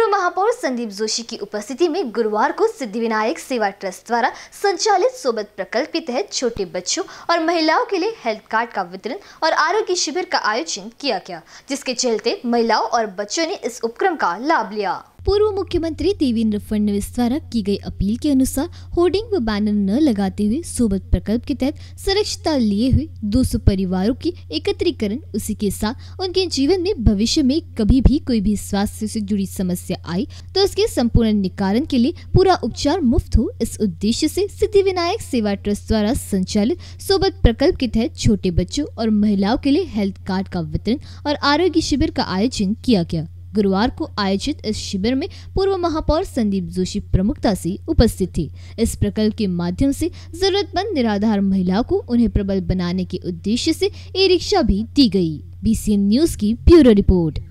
पूर्व महापौर संदीप जोशी की उपस्थिति में गुरुवार को सिद्धिविनायक सेवा ट्रस्ट द्वारा संचालित सोबत प्रकल्प के तहत छोटे बच्चों और महिलाओं के लिए हेल्थ कार्ड का वितरण और आरोग्य शिविर का आयोजन किया गया जिसके चलते महिलाओं और बच्चों ने इस उपक्रम का लाभ लिया पूर्व मुख्यमंत्री देवेंद्र फडणवीस द्वारा की गई अपील के अनुसार होर्डिंग व बैनर न लगाते हुए सोबत प्रकल्प के तहत सुरक्षता लिए हुए दो परिवारों की एकत्रीकरण उसी के साथ उनके जीवन में भविष्य में कभी भी कोई भी स्वास्थ्य से जुड़ी समस्या आई तो उसके संपूर्ण निकारण के लिए पूरा उपचार मुफ्त हो इस उद्देश्य से सिद्धि विनायक सेवा ट्रस्ट द्वारा संचालित सोबत प्रकल्प के तहत छोटे बच्चों और महिलाओं के लिए हेल्थ कार्ड का वितरण और आरोग्य शिविर का आयोजन किया गया गुरुवार को आयोजित इस शिविर में पूर्व महापौर संदीप जोशी प्रमुखता से उपस्थित थी इस प्रकल्प के माध्यम से जरूरतमंद निराधार महिलाओं को उन्हें प्रबल बनाने के उद्देश्य से ई रिक्शा भी दी गई बी न्यूज की ब्यूरो रिपोर्ट